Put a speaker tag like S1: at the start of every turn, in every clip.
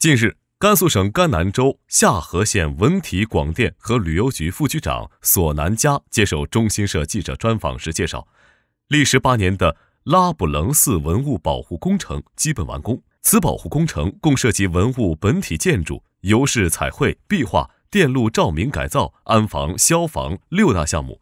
S1: 近日，甘肃省甘南州夏河县文体广电和旅游局副局长索南佳接受中新社记者专访时介绍，历时八年的拉卜楞寺文物保护工程基本完工。此保护工程共涉及文物本体建筑、油饰彩绘、壁画、电路照明改造、安防、消防六大项目。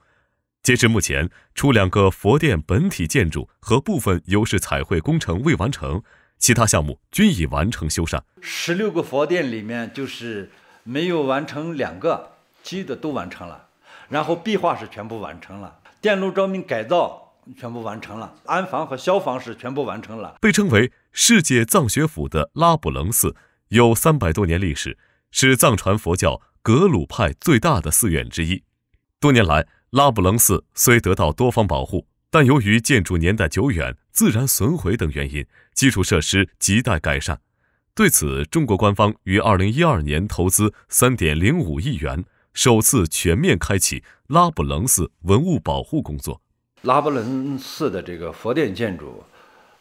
S1: 截至目前，除两个佛殿本体建筑和部分油饰彩绘工程未完成。其他项目均已完成修缮，
S2: 十六个佛殿里面就是没有完成两个，其余的都完成了。然后壁画是全部完成了，电路照明改造全部完成了，安防和消防是全部完成了。
S1: 被称为“世界藏学府”的拉卜楞寺有三百多年历史，是藏传佛教格鲁派最大的寺院之一。多年来，拉卜楞寺虽得到多方保护。但由于建筑年代久远、自然损毁等原因，基础设施亟待改善。对此，中国官方于二零一二年投资三点零五亿元，首次全面开启拉卜楞寺文物保护工作。
S2: 拉卜楞寺的这个佛殿建筑。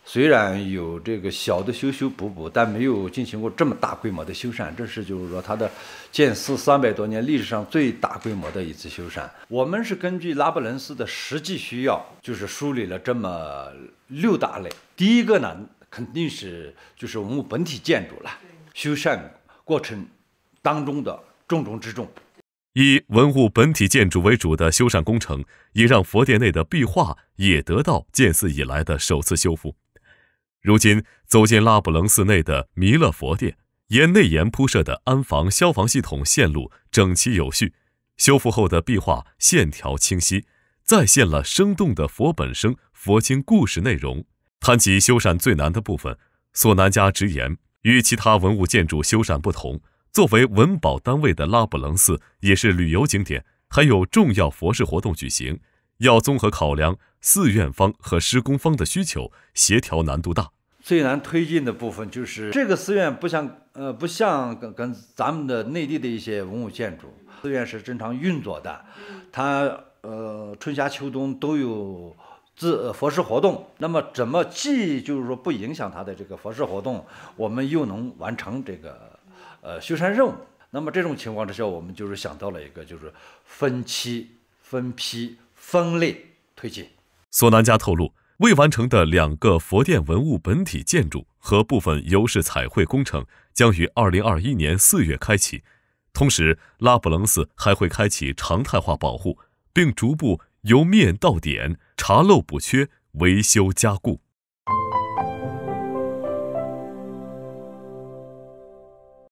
S2: 虽然有这个小的修修补补，但没有进行过这么大规模的修缮，这是就是说它的建寺三百多年历史上最大规模的一次修缮。我们是根据拉卜楞寺的实际需要，就是梳理了这么六大类。第一个呢，肯定是就是文物本体建筑了，修缮过程当中的重中之重。
S1: 以文物本体建筑为主的修缮工程，也让佛殿内的壁画也得到建寺以来的首次修复。如今走进拉卜楞寺内的弥勒佛殿，沿内檐铺设的安防消防系统线路整齐有序，修复后的壁画线条清晰，再现了生动的佛本生佛经故事内容。谈起修缮最难的部分，索南加直言，与其他文物建筑修缮不同，作为文保单位的拉卜楞寺也是旅游景点，还有重要佛事活动举行，要综合考量寺院方和施工方的需求，协调难度大。
S2: 最难推进的部分就是这个寺院，不像呃，不像跟跟咱们的内地的一些文物建筑，寺院是正常运作的，它呃春夏秋冬都有自呃、佛事活动。那么怎么既就是说不影响它的这个佛事活动，我们又能完成这个呃修缮任务？那么这种情况之下，我们就是想到了一个，就是分期、分批、分类推进。
S1: 索南加透露。未完成的两个佛殿文物本体建筑和部分油饰彩绘工程将于二零二一年四月开启，同时拉卜楞寺还会开启常态化保护，并逐步由面到点查漏补缺、维修加固。